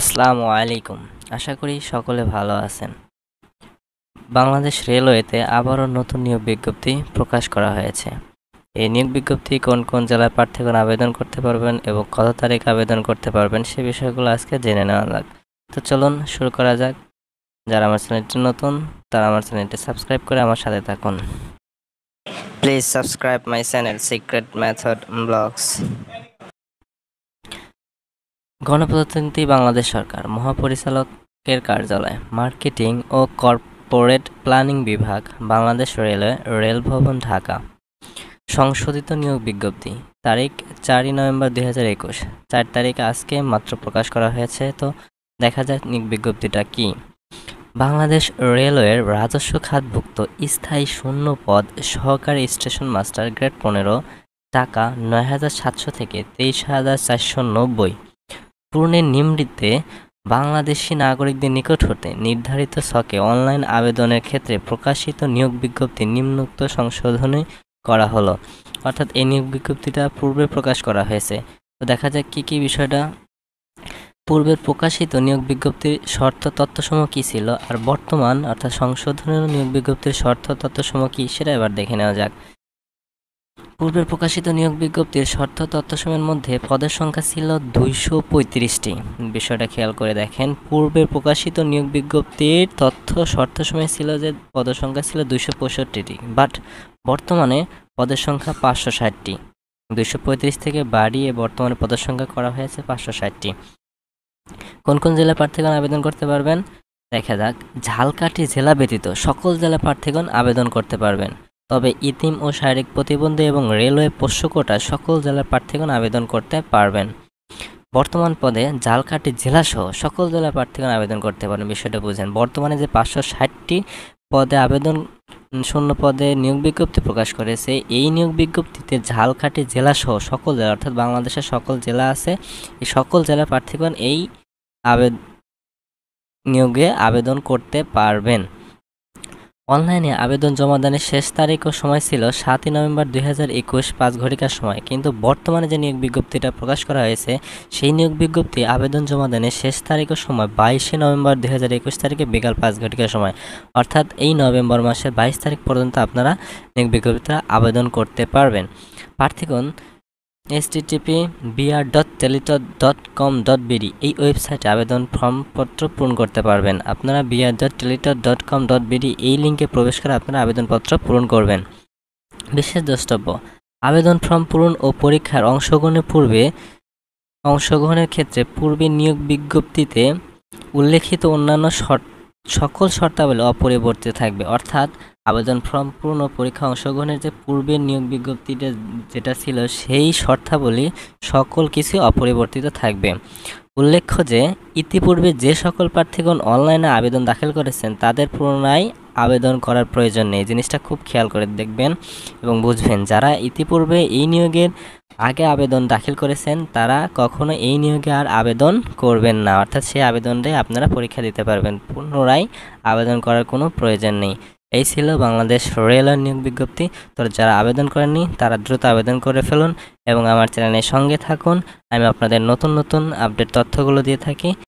আসসালামু আলাইকুম আশা করি সকলে ভালো আছেন বাংলাদেশ রেলওয়েতে আবারও নতুন নিয়োগ বিজ্ঞপ্তি প্রকাশ করা হয়েছে এই নিয়োগ বিজ্ঞপ্তি কোন কোন জেলার প্রার্থীগণ আবেদন করতে পারবেন এবং কত তারিখ আবেদন করতে পারবেন সে বিষয়গুলো আজকে জেনে নেওয়া যাক তো চলুন শুরু করা যাক যারা আমার চ্যানেলটি নতুন তারা আমার চ্যানেলটি সাবস্ক্রাইব করে আমার সাথে থাকুন please subscribe my channel secret method blogs গণপ্রজাতন্ত্রী বাংলাদেশ সরকার মহাপরিচালকের কার্যালয় মার্কেটিং ও কর্পোরেট প্ল্যানিং বিভাগ বাংলাদেশ রেলওয়ে রেল ভবন ঢাকা সংশোধিত নিয়োগ বিজ্ঞপ্তি তারিখ চারই নভেম্বর দুই হাজার একুশ চার তারিখ আজকে মাত্র প্রকাশ করা হয়েছে তো দেখা যায় নিয়োগ বিজ্ঞপ্তিটা কী বাংলাদেশ রেলওয়ের রাজস্ব খাতভুক্ত স্থায়ী শূন্য পদ সহকারী স্টেশন মাস্টার গ্রেড পনেরো টাকা নয় হাজার সাতশো থেকে তেইশ হাজার চারশো নব্বই পূর্ণের নিমৃত্তে বাংলাদেশি নাগরিকদের নিকট হতে নির্ধারিত ছকে অনলাইন আবেদনের ক্ষেত্রে প্রকাশিত নিয়োগ বিজ্ঞপ্তি নিম্নোক্ত সংশোধনে করা হলো অর্থাৎ এই নিয়োগ বিজ্ঞপ্তিটা পূর্বে প্রকাশ করা হয়েছে তো দেখা যাক কী কী বিষয়টা পূর্বের প্রকাশিত নিয়োগ বিজ্ঞপ্তির শর্ত তত্ত্বসমূহ কী ছিল আর বর্তমান অর্থাৎ সংশোধনের নিয়োগ বিজ্ঞপ্তির শর্ত তত্ত্বসমূহ কী সেটা এবার দেখে নেওয়া যাক পূর্বে প্রকাশিত নিয়োগ বিজ্ঞপ্তির শর্ত তথ্যসমের মধ্যে পদের সংখ্যা ছিল দুইশো পঁয়ত্রিশটি বিষয়টা খেয়াল করে দেখেন পূর্বে প্রকাশিত নিয়োগ বিজ্ঞপ্তির তথ্য শর্ত সময় ছিল যে পদের সংখ্যা ছিল দুইশো পঁয়ষট্টিটি বাট বর্তমানে পদের সংখ্যা পাঁচশো ষাটটি দুইশো পঁয়ত্রিশ থেকে বাড়িয়ে বর্তমানে পদের সংখ্যা করা হয়েছে পাঁচশো ষাটটি কোন কোন জেলা প্রার্থীগণ আবেদন করতে পারবেন দেখা যাক ঝালকাঠি জেলা ব্যতীত সকল জেলা প্রার্থীগণ আবেদন করতে পারবেন তবে ইতিম ও শারীরিক প্রতিবন্ধী এবং রেলওয়ে পোষ্যকোটা সকল জেলার প্রার্থীগণ আবেদন করতে পারবেন বর্তমান পদে জালকাটি জেলাসহ সকল জেলার প্রার্থীগণ আবেদন করতে পারেন বিষয়টা বুঝেন বর্তমানে যে পাঁচশো ষাটটি পদে আবেদন শূন্য পদে নিয়োগ বিজ্ঞপ্তি প্রকাশ করেছে এই নিয়োগ বিজ্ঞপ্তিতে ঝালকাঠি জেলাসহ সকল জেলা অর্থাৎ বাংলাদেশের সকল জেলা আছে এই সকল জেলার প্রার্থীগণ এই আবেদ নিয়োগে আবেদন করতে পারবেন অনলাইনে আবেদন জমা দানের শেষ তারিখ ও সময় ছিল সাতই নভেম্বর দুই হাজার একুশ পাঁচ ঘটিকার সময় কিন্তু বর্তমানে যে নিয়োগ বিজ্ঞপ্তিটা প্রকাশ করা হয়েছে সেই নিয়োগ বিজ্ঞপ্তি আবেদন জমা দানের শেষ তারিখ ও সময় বাইশে নভেম্বর দুই হাজার একুশ তারিখে বিকাল পাঁচ ঘটিকার সময় অর্থাৎ এই নভেম্বর মাসের বাইশ তারিখ পর্যন্ত আপনারা নিয়োগ বিজ্ঞপ্তিটা আবেদন করতে পারবেন প্রার্থীগণ STTP BR dot dot com dot এই ওয়েবসাইটে আবেদন ফর্ম পত্র পূরণ করতে পারবেন আপনারা BR dot dot com dot এই লিঙ্কে প্রবেশ করে আপনারা আবেদনপত্র পূরণ করবেন বিশেষ দ্রষ্টব্য আবেদন ফর্ম পূরণ ও পরীক্ষার অংশগ্রহণের পূর্বে অংশগ্রহণের ক্ষেত্রে পূর্বে নিয়োগ বিজ্ঞপ্তিতে উল্লেখিত অন্যান্য শর্ত সকল শর্তাবলী অপরিবর্তিত থাকবে অর্থাৎ আবেদন ফর্ম পূর্ণ পরীক্ষা অংশগ্রহণের যে পূর্বের নিয়োগ বিজ্ঞপ্তিটা যেটা ছিল সেই শর্তাবলী সকল কিছু অপরিবর্তিত থাকবে উল্লেখ্য যে ইতিপূর্বে যে সকল প্রার্থীগণ অনলাইনে আবেদন দাখিল করেছেন তাদের পুনরায় আবেদন করার প্রয়োজন নেই জিনিসটা খুব খেয়াল করে দেখবেন এবং বুঝবেন যারা ইতিপূর্বে এই নিয়োগের আগে আবেদন দাখিল করেছেন তারা কখনো এই নিয়োগে আর আবেদন করবেন না অর্থাৎ সেই আবেদনটাই আপনারা পরীক্ষা দিতে পারবেন পুনরায় আবেদন করার কোনো প্রয়োজন নেই এই ছিল বাংলাদেশ রেলওয়ে নিয়োগ বিজ্ঞপ্তি তো যারা আবেদন করেননি তারা দ্রুত আবেদন করে ফেলুন এবং আমার চ্যানেলের সঙ্গে থাকুন আমি আপনাদের নতুন নতুন আপডেট তথ্যগুলো দিয়ে থাকি